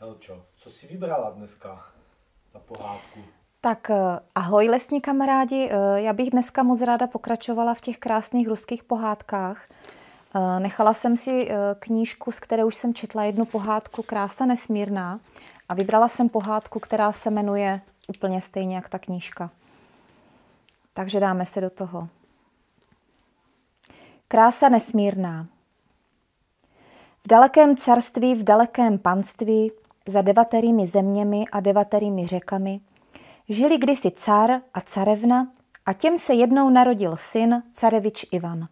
Helčo, co jsi vybrala dneska za pohádku? Tak eh, ahoj lesní kamarádi, eh, já bych dneska moc ráda pokračovala v těch krásných ruských pohádkách. Eh, nechala jsem si knížku, z které už jsem četla jednu pohádku Krása nesmírná a vybrala jsem pohádku, která se jmenuje úplně stejně jak ta knížka. Takže dáme se do toho. Krása nesmírná. V dalekém carství, v dalekém panství za devaterými zeměmi a devaterými řekami, žili kdysi car a carevna a těm se jednou narodil syn, carevič Ivan.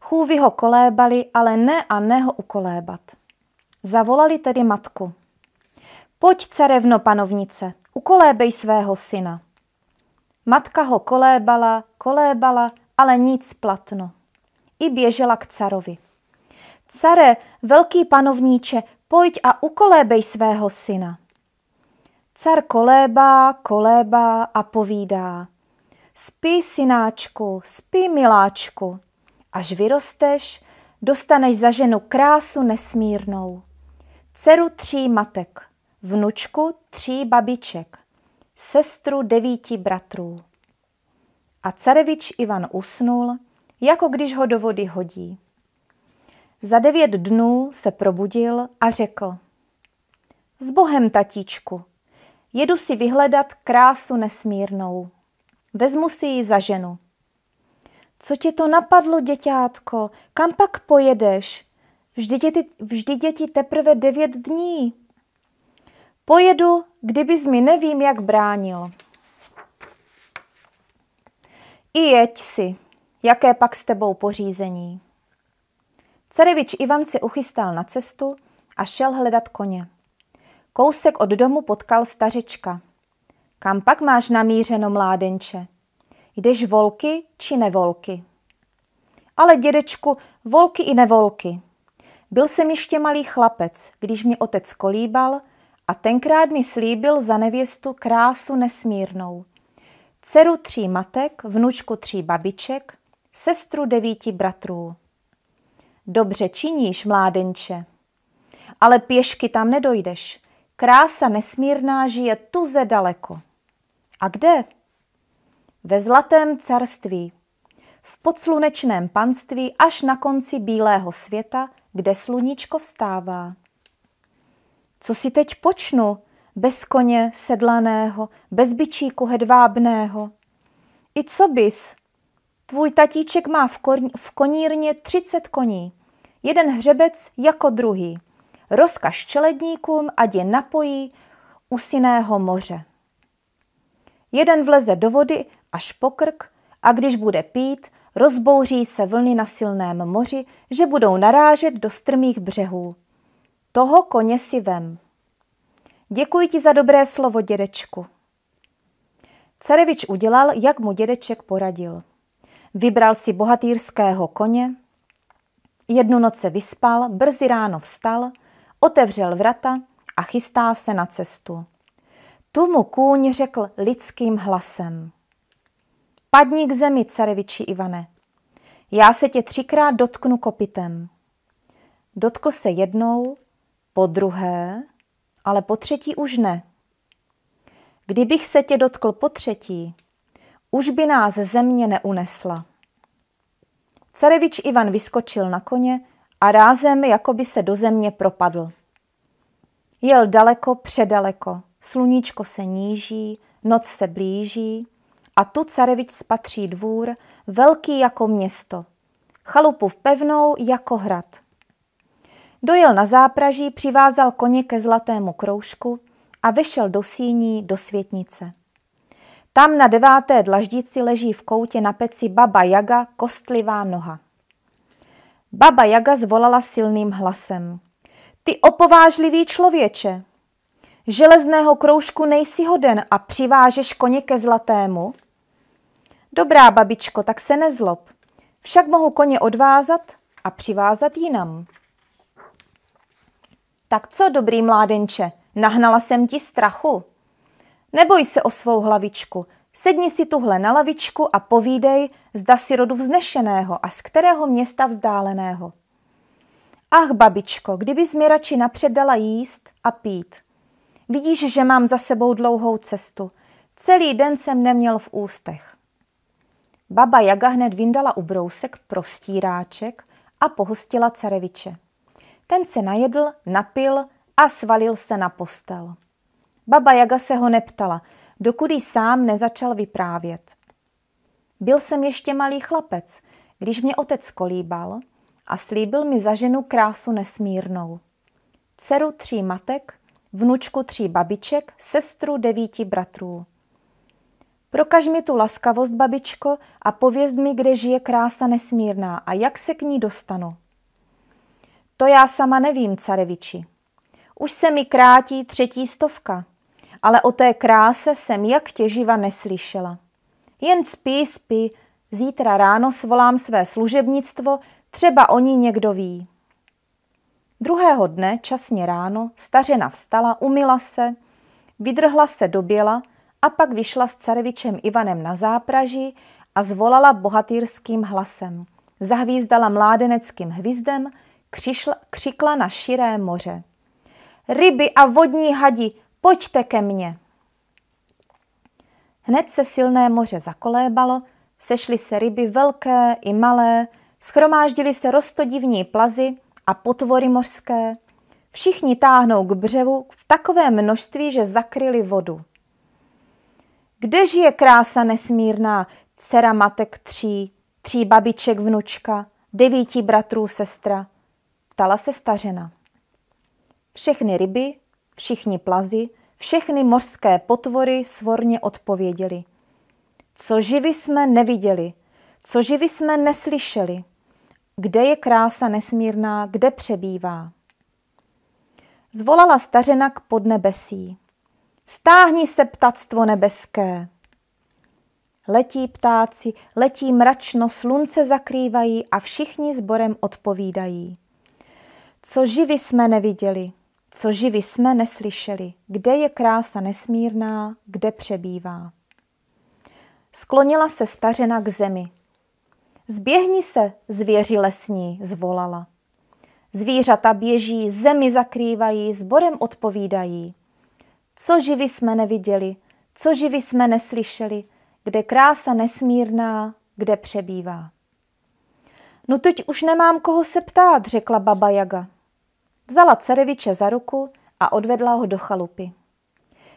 Chůvy ho kolébali, ale ne a ne ho ukolébat. Zavolali tedy matku. Pojď, carevno panovnice, ukolébej svého syna. Matka ho kolébala, kolébala, ale nic platno. I běžela k carovi. Care, velký panovníče, pojď a ukolébej svého syna. Car kolébá, kolébá a povídá, spí synáčku, spí miláčku, až vyrosteš, dostaneš za ženu krásu nesmírnou. Dceru tří matek, vnučku tří babiček, sestru devíti bratrů. A carevič Ivan usnul, jako když ho do vody hodí. Za devět dnů se probudil a řekl. S Bohem, tatíčku, jedu si vyhledat krásu nesmírnou. Vezmu si ji za ženu. Co tě to napadlo, děťátko? Kam pak pojedeš? Vždy děti, vždy děti teprve devět dní. Pojedu, kdybys mi nevím, jak bránil. I jeď si, jaké pak s tebou pořízení. Carevič Ivan se uchystal na cestu a šel hledat koně. Kousek od domu potkal stařečka. Kam pak máš namířeno, mládenče? Jdeš volky či nevolky? Ale dědečku, volky i nevolky. Byl jsem ještě malý chlapec, když mi otec kolíbal a tenkrát mi slíbil za nevěstu krásu nesmírnou. Dceru tří matek, vnučku tří babiček, sestru devíti bratrů. Dobře činíš, mládenče. Ale pěšky tam nedojdeš. Krása nesmírná žije tuze daleko. A kde? Ve zlatém carství, v podslunečném panství až na konci bílého světa, kde sluníčko vstává. Co si teď počnu, bez koně sedlaného, bez bičíku hedvábného? I co bys, Tvůj tatíček má v, kon, v konírně 30 koní, jeden hřebec jako druhý. Rozkaž čeledníkům, ať je napojí u syného moře. Jeden vleze do vody až po krk a když bude pít, rozbouří se vlny na silném moři, že budou narážet do strmých břehů. Toho koně si vem. Děkuji ti za dobré slovo, dědečku. Carevič udělal, jak mu dědeček poradil. Vybral si bohatýrského koně, jednu noc se vyspal, brzy ráno vstal, otevřel vrata a chystá se na cestu. Tu mu kůň řekl lidským hlasem. Padni k zemi, careviči Ivane. Já se tě třikrát dotknu kopitem. Dotkl se jednou, po druhé, ale po třetí už ne. Kdybych se tě dotkl po třetí, už by nás země neunesla. Carevič Ivan vyskočil na koně a rázem jako by se do země propadl. Jel daleko, předaleko, sluníčko se níží, noc se blíží a tu carevič spatří dvůr, velký jako město, chalupu pevnou jako hrad. Dojel na zápraží, přivázal koně ke zlatému kroužku a vešel do síní do světnice. Tam na deváté dlaždici leží v koutě na peci Baba Jaga kostlivá noha. Baba Jaga zvolala silným hlasem. Ty opovážlivý člověče, železného kroužku nejsi hoden a přivážeš koně ke zlatému? Dobrá babičko, tak se nezlob. Však mohu koně odvázat a přivázat jinam. Tak co, dobrý mládenče, nahnala jsem ti strachu. Neboj se o svou hlavičku, sedni si tuhle na lavičku a povídej, zda si rodu vznešeného a z kterého města vzdáleného. Ach, babičko, kdyby mi radši dala jíst a pít. Vidíš, že mám za sebou dlouhou cestu. Celý den jsem neměl v ústech. Baba Jaga hned vyndala brousek prostíráček a pohostila careviče. Ten se najedl, napil a svalil se na postel. Baba Jaga se ho neptala, dokud jí sám nezačal vyprávět. Byl jsem ještě malý chlapec, když mě otec kolíbal a slíbil mi za ženu krásu nesmírnou. Dceru tří matek, vnučku tří babiček, sestru devíti bratrů. Prokaž mi tu laskavost, babičko, a pověz mi, kde žije krása nesmírná a jak se k ní dostanu. To já sama nevím, careviči. Už se mi krátí třetí stovka ale o té kráse jsem jak těživa neslyšela. Jen spí, spí, zítra ráno svolám své služebnictvo, třeba o ní někdo ví. Druhého dne, časně ráno, stařena vstala, umila se, vydrhla se do běla a pak vyšla s carevičem Ivanem na zápraží a zvolala bohatýrským hlasem. Zahvízdala mládeneckým hvizdem, křišla, křikla na širé moře. Ryby a vodní hadi, Pojďte ke mně. Hned se silné moře zakolébalo, sešly se ryby velké i malé, schromáždili se rostodivní plazy a potvory mořské. Všichni táhnou k břehu v takovém množství, že zakryli vodu. Kde žije krása nesmírná, dcera matek tří, tří babiček vnučka, devíti bratrů sestra? Ptala se stařena. Všechny ryby Všichni plazy, všechny mořské potvory svorně odpověděli. Co živy jsme neviděli, co živy jsme neslyšeli, kde je krása nesmírná, kde přebývá. Zvolala stařena k podnebesí. Stáhni se, ptactvo nebeské! Letí ptáci, letí mračno, slunce zakrývají a všichni sborem odpovídají. Co živy jsme neviděli, co živi jsme neslyšeli, kde je krása nesmírná, kde přebývá. Sklonila se stařena k zemi. Zběhni se, zvěři lesní, zvolala. Zvířata běží, zemi zakrývají, sborem odpovídají. Co živi jsme neviděli, co živi jsme neslyšeli, kde krása nesmírná, kde přebývá. No teď už nemám koho se ptát, řekla baba Jaga. Vzala Cereviče za ruku a odvedla ho do chalupy.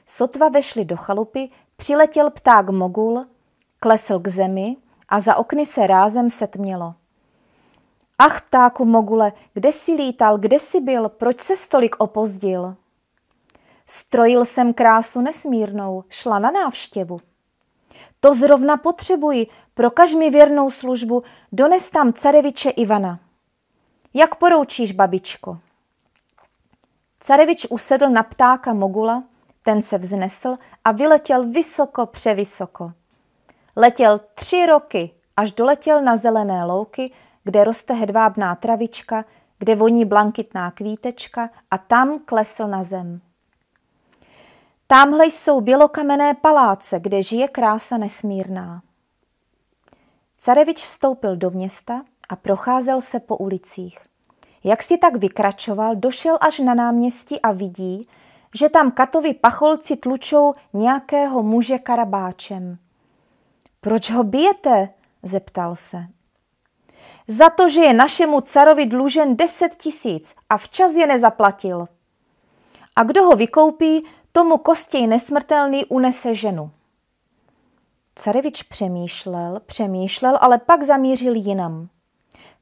Sotva vešli do chalupy, přiletěl pták mogul, klesl k zemi a za okny se rázem setmělo. Ach, ptáku mogule, kde si lítal, kde si byl, proč se stolik opozdil? Strojil jsem krásu nesmírnou, šla na návštěvu. To zrovna potřebuji, prokaž mi věrnou službu, dones tam cereviče Ivana. Jak poroučíš, babičko? Carevič usedl na ptáka Mogula, ten se vznesl a vyletěl vysoko převysoko. Letěl tři roky, až doletěl na zelené louky, kde roste hedvábná travička, kde voní blankitná kvítečka a tam klesl na zem. Tamhle jsou bělokamenné paláce, kde žije krása nesmírná. Carevič vstoupil do města a procházel se po ulicích. Jak si tak vykračoval, došel až na náměstí a vidí, že tam katovi pacholci tlučou nějakého muže karabáčem. Proč ho bijete? zeptal se. Za to, že je našemu carovi dlužen deset tisíc a včas je nezaplatil. A kdo ho vykoupí, tomu kostěj nesmrtelný unese ženu. Carevič přemýšlel, přemýšlel, ale pak zamířil jinam.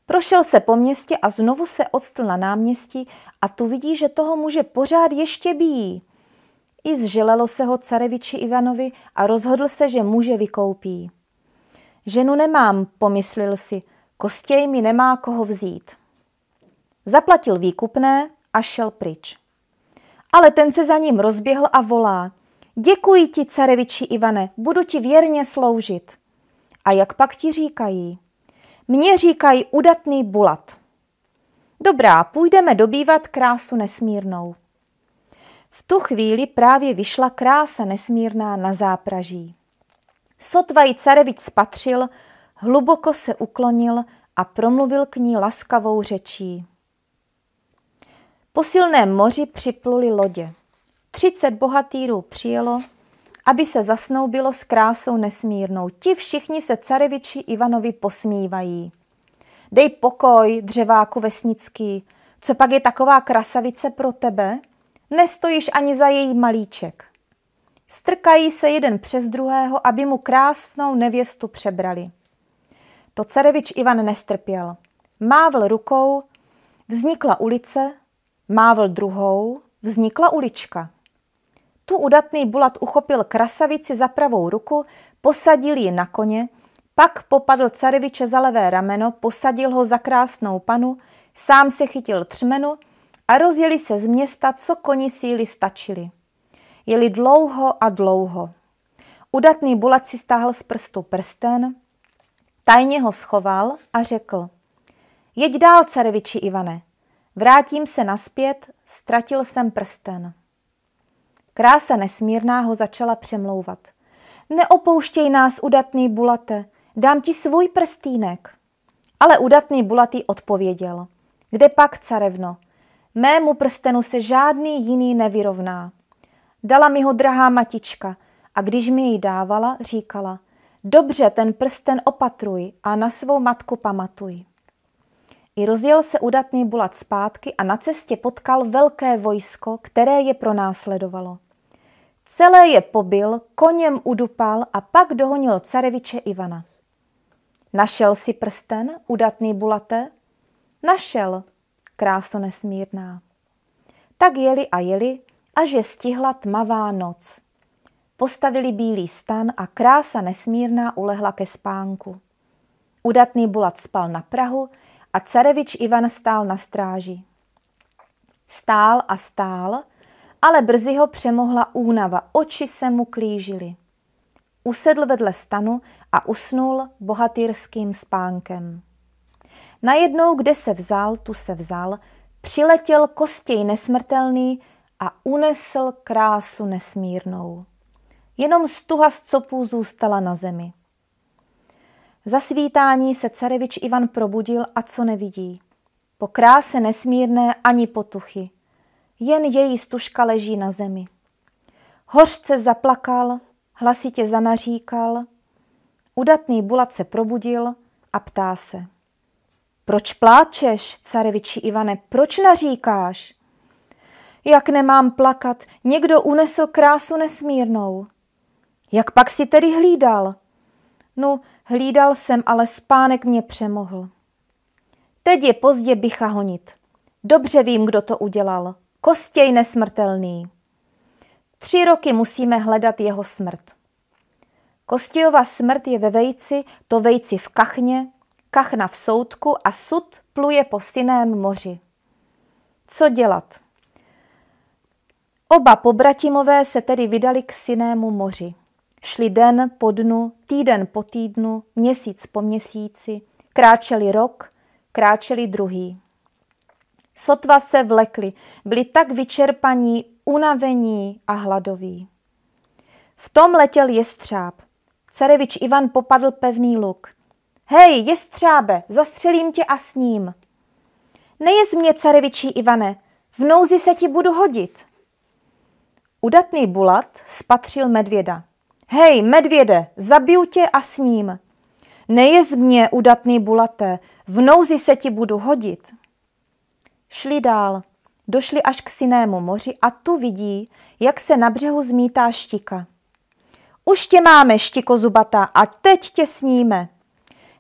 Prošel se po městě a znovu se odstl na náměstí a tu vidí, že toho muže pořád ještě bíjí. I zželelo se ho careviči Ivanovi a rozhodl se, že muže vykoupí. Ženu nemám, pomyslil si, kostěj mi nemá koho vzít. Zaplatil výkupné a šel pryč. Ale ten se za ním rozběhl a volá. Děkuji ti, careviči Ivane, budu ti věrně sloužit. A jak pak ti říkají? Mně říkají udatný bulat. Dobrá, půjdeme dobývat krásu nesmírnou. V tu chvíli právě vyšla krása nesmírná na zápraží. Sotva ji carevič spatřil, hluboko se uklonil a promluvil k ní laskavou řečí. Po silném moři připluli lodě. Třicet bohatýrů přijelo aby se zasnoubilo s krásou nesmírnou. Ti všichni se careviči Ivanovi posmívají. Dej pokoj, dřeváku vesnický, co pak je taková krasavice pro tebe? Nestojíš ani za její malíček. Strkají se jeden přes druhého, aby mu krásnou nevěstu přebrali. To carevič Ivan nestrpěl. Mávl rukou, vznikla ulice, mávl druhou, vznikla ulička. Tu udatný Bulat uchopil krasavici za pravou ruku, posadil ji na koně, pak popadl careviče za levé rameno, posadil ho za krásnou panu, sám se chytil třmenu a rozjeli se z města, co koni síly stačili. Jeli dlouho a dlouho. Udatný Bulat si stáhl z prstu prsten, tajně ho schoval a řekl. Jeď dál, careviči Ivane. Vrátím se naspět, ztratil jsem prsten. Krása nesmírná ho začala přemlouvat. Neopouštěj nás, udatný bulate, dám ti svůj prstýnek. Ale udatný bulatý odpověděl. Kde pak, carevno? Mému prstenu se žádný jiný nevyrovná. Dala mi ho drahá matička a když mi jej dávala, říkala, dobře ten prsten opatruj a na svou matku pamatuj. I rozjel se udatný bulat zpátky a na cestě potkal velké vojsko, které je pronásledovalo. Celé je pobil, koněm udupal a pak dohonil careviče Ivana. Našel si prsten, udatný bulate? Našel, kráso nesmírná. Tak jeli a jeli, až je stihla tmavá noc. Postavili bílý stan a krása nesmírná ulehla ke spánku. Udatný bulat spal na Prahu a carevič Ivan stál na stráži. Stál a stál, ale brzy ho přemohla únava, oči se mu klížily. Usedl vedle stanu a usnul bohatýrským spánkem. Najednou, kde se vzal, tu se vzal, přiletěl kostěj nesmrtelný a unesl krásu nesmírnou. Jenom stuha z copů zůstala na zemi. Za svítání se carevič Ivan probudil a co nevidí. Po kráse nesmírné ani potuchy jen její stužka leží na zemi. Hořce zaplakal, hlasitě zanaříkal. Udatný Bulat se probudil a ptá se. Proč pláčeš, careviči Ivane, proč naříkáš? Jak nemám plakat, někdo unesl krásu nesmírnou. Jak pak si tedy hlídal? No, hlídal jsem, ale spánek mě přemohl. Teď je pozdě bycha honit. Dobře vím, kdo to udělal. Kostěj nesmrtelný. Tři roky musíme hledat jeho smrt. Kostějová smrt je ve vejci, to vejci v kachně, kachna v soudku a sud pluje po syném moři. Co dělat? Oba pobratimové se tedy vydali k synému moři. Šli den po dnu, týden po týdnu, měsíc po měsíci, kráčeli rok, kráčeli druhý. Sotva se vlekli, byli tak vyčerpaní, unavení a hladoví. V tom letěl jestřáb. Carevič Ivan popadl pevný luk. Hej, jestřábe, zastřelím tě a s ním. Nejez mě, carevičí Ivane, v nouzi se ti budu hodit. Udatný bulat spatřil medvěda. Hej, medvěde, zabiju tě a s ním. Nejez mě, udatný bulaté, v nouzi se ti budu hodit. Šli dál, došli až k Synému moři a tu vidí, jak se na břehu zmítá štika. Už tě máme, štiko zubata, a teď tě sníme.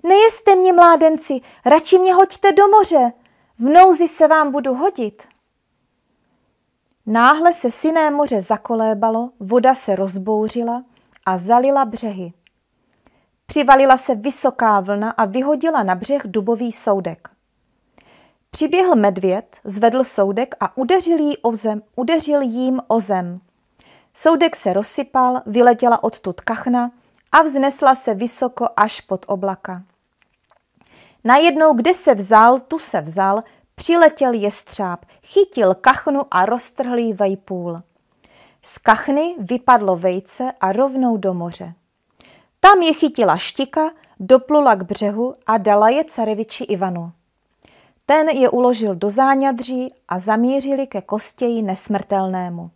Nejeste mě, mládenci, radši mě hoďte do moře, v nouzi se vám budu hodit. Náhle se syné moře zakolébalo, voda se rozbouřila a zalila břehy. Přivalila se vysoká vlna a vyhodila na břeh dubový soudek. Přiběhl medvěd, zvedl soudek a udeřil, jí o zem, udeřil jím o zem. Soudek se rozsypal, vyletěla odtud kachna a vznesla se vysoko až pod oblaka. Najednou, kde se vzal, tu se vzal, přiletěl střáb, chytil kachnu a roztrhl jí vejpůl. Z kachny vypadlo vejce a rovnou do moře. Tam je chytila štika, doplula k břehu a dala je careviči Ivanu. Ten je uložil do záňadří a zamířili ke kostěji nesmrtelnému.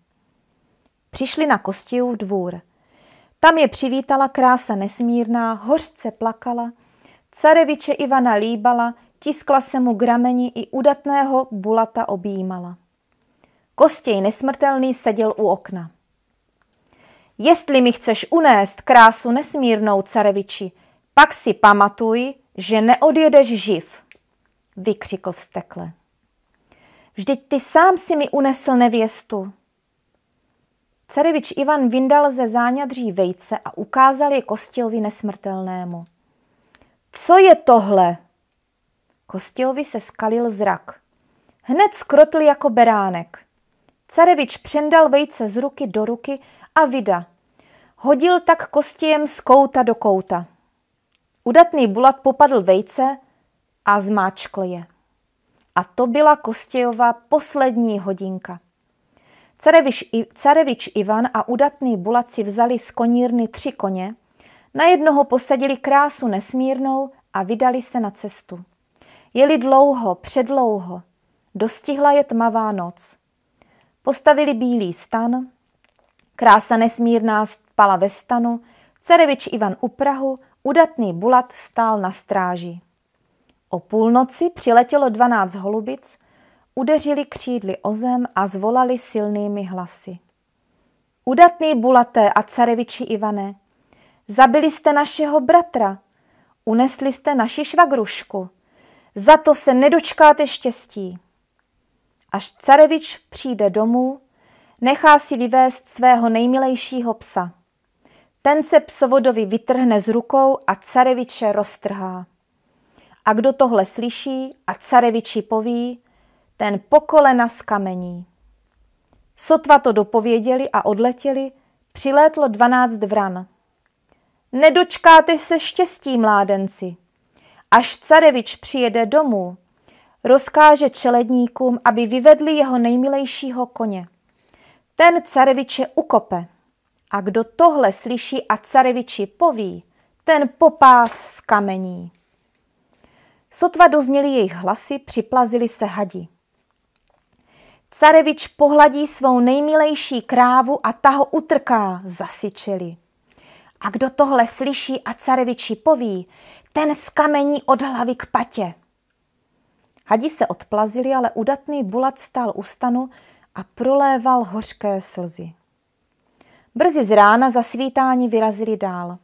Přišli na v dvůr. Tam je přivítala krása nesmírná, hořce plakala, careviče Ivana líbala, tiskla se mu grameni i udatného bulata objímala. Kostěj nesmrtelný seděl u okna. Jestli mi chceš unést krásu nesmírnou careviči, pak si pamatuj, že neodjedeš živ vykřikl vztekle. Vždyť ty sám si mi unesl nevěstu. Carevič Ivan vyndal ze záňadří vejce a ukázal je Kostějovi nesmrtelnému. Co je tohle? Kostějovi se skalil zrak. Hned skrotl jako beránek. Carevič přendal vejce z ruky do ruky a vida. Hodil tak kostějem z kouta do kouta. Udatný bulat popadl vejce, a zmáčkl je. A to byla Kostějova poslední hodinka. carevič Ivan a udatný Bulaci vzali z konírny tři koně, na jednoho posadili krásu nesmírnou a vydali se na cestu. Jeli dlouho, předlouho. Dostihla je tmavá noc. Postavili bílý stan, krása nesmírná spala ve stanu, Carevič Ivan u Prahu, udatný Bulat stál na stráži. O půlnoci přiletělo dvanáct holubic, udeřili křídly o zem a zvolali silnými hlasy. Udatný Bulaté a careviči Ivane, zabili jste našeho bratra, unesli jste naši švagrušku, za to se nedočkáte štěstí. Až carevič přijde domů, nechá si vyvést svého nejmilejšího psa. Ten se psovodovi vytrhne z rukou a careviče roztrhá. A kdo tohle slyší a careviči poví, ten pokolena skamení. Sotva to dopověděli a odletěli, přilétlo dvanáct vran. Nedočkáte se štěstí, mládenci. Až carevič přijede domů, rozkáže čeledníkům, aby vyvedli jeho nejmilejšího koně. Ten careviče ukope. A kdo tohle slyší a careviči poví, ten popás z kamení. Sotva dozněli jejich hlasy, připlazili se hadi. Carevič pohladí svou nejmilejší krávu a ta ho utrká, zasyčeli. A kdo tohle slyší a careviči poví, ten skamení od hlavy k patě. Hadi se odplazili, ale udatný bulat stál u stanu a proléval hořké slzy. Brzy z rána za svítání vyrazili dál.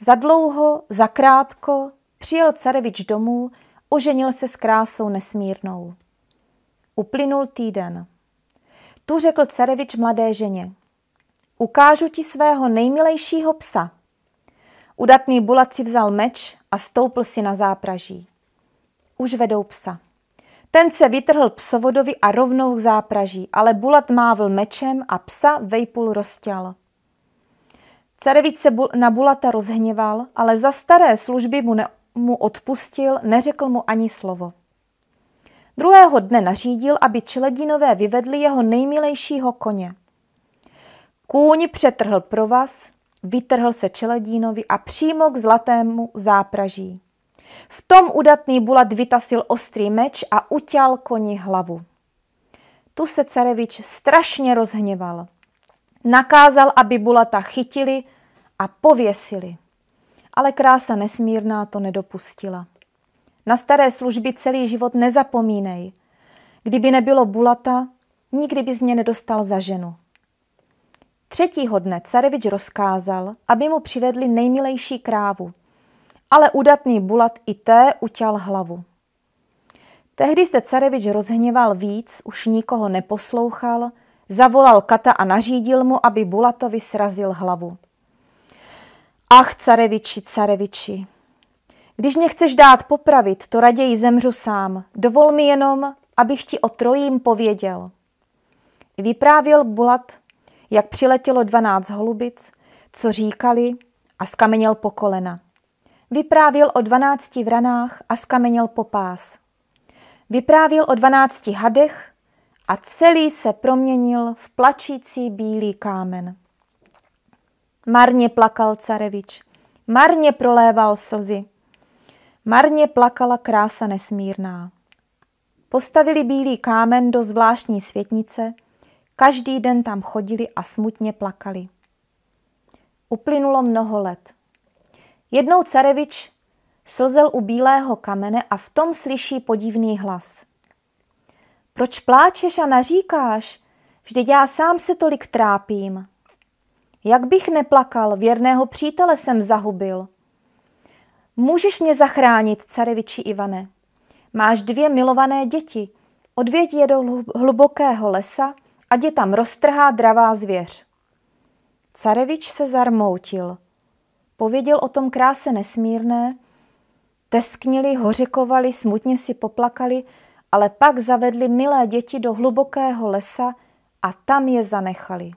Za dlouho, za krátko, Přijel carevič domů, oženil se s krásou nesmírnou. Uplynul týden. Tu řekl carevič mladé ženě. Ukážu ti svého nejmilejšího psa. Udatný Bulat si vzal meč a stoupl si na zápraží. Už vedou psa. Ten se vytrhl psovodovi a rovnou k zápraží, ale Bulat mávl mečem a psa vejpul roztěl. Carevič se na Bulata rozhněval, ale za staré služby mu ne- mu odpustil, neřekl mu ani slovo. Druhého dne nařídil, aby čeledinové vyvedli jeho nejmilejšího koně. Kůň přetrhl provaz, vytrhl se čeledínovi a přímo k zlatému zápraží. V tom udatný Bulat vytasil ostrý meč a utěl koni hlavu. Tu se carevič strašně rozhněval. Nakázal, aby Bulata chytili a pověsili ale krása nesmírná to nedopustila. Na staré služby celý život nezapomínej. Kdyby nebylo bulata, nikdy bys mě nedostal za ženu. Třetího dne carevič rozkázal, aby mu přivedli nejmilejší krávu, ale udatný bulat i té utěl hlavu. Tehdy se carevič rozhněval víc, už nikoho neposlouchal, zavolal kata a nařídil mu, aby bulatovi srazil hlavu. Ach, careviči, careviči, když mě chceš dát popravit, to raději zemřu sám. Dovol mi jenom, abych ti o trojím pověděl. Vyprávěl Bulat, jak přiletělo dvanáct holubic, co říkali a skameněl po kolena. Vyprávěl o dvanácti vranách a skameněl po pás. Vyprávěl o dvanácti hadech a celý se proměnil v plačící bílý kámen. Marně plakal carevič, marně proléval slzy. Marně plakala krása nesmírná. Postavili bílý kámen do zvláštní světnice, každý den tam chodili a smutně plakali. Uplynulo mnoho let. Jednou carevič slzel u bílého kamene a v tom slyší podivný hlas. Proč pláčeš a naříkáš? Vždyť já sám se tolik trápím. Jak bych neplakal, věrného přítele jsem zahubil. Můžeš mě zachránit, careviči Ivane. Máš dvě milované děti. Odvěď je do hlubokého lesa, ať je tam roztrhá dravá zvěř. Carevič se zarmoutil. Pověděl o tom kráse nesmírné, tesknili, hořekovali, smutně si poplakali, ale pak zavedli milé děti do hlubokého lesa a tam je zanechali.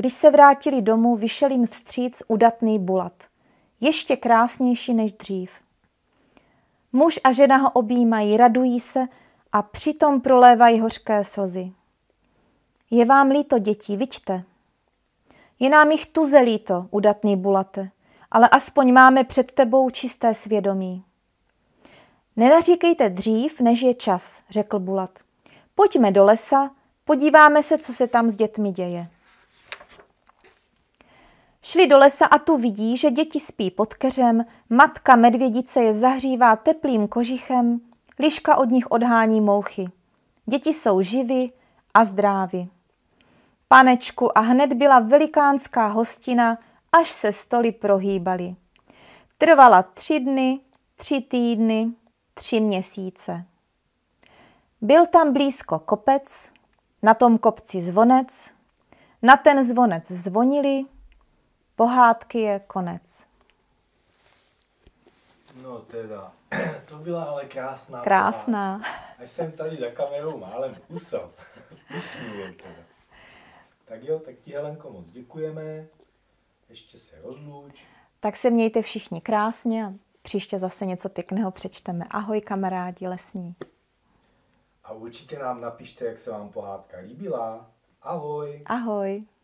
Když se vrátili domů, vyšel jim vstříc udatný bulat. Ještě krásnější než dřív. Muž a žena ho objímají, radují se a přitom prolévají hořké slzy. Je vám líto, děti, vidíte? Je nám jich tuze líto, udatný bulate, ale aspoň máme před tebou čisté svědomí. Nenaříkejte dřív, než je čas, řekl Bulat. Pojďme do lesa, podíváme se, co se tam s dětmi děje. Šli do lesa a tu vidí, že děti spí pod keřem, matka medvědice je zahřívá teplým kožichem, liška od nich odhání mouchy. Děti jsou živy a zdraví. Panečku a hned byla velikánská hostina, až se stoly prohýbaly. Trvala tři dny, tři týdny, tři měsíce. Byl tam blízko kopec, na tom kopci zvonec, na ten zvonec zvonili, pohádky je konec. No teda, to byla ale krásná. Krásná. Pohádka. Až jsem tady za kamerou málem usel. Usmívám teda. Tak jo, tak ti Helenko moc děkujeme. Ještě se rozluč. Tak se mějte všichni krásně a příště zase něco pěkného přečteme. Ahoj kamarádi lesní. A určitě nám napište, jak se vám pohádka líbila. Ahoj. Ahoj.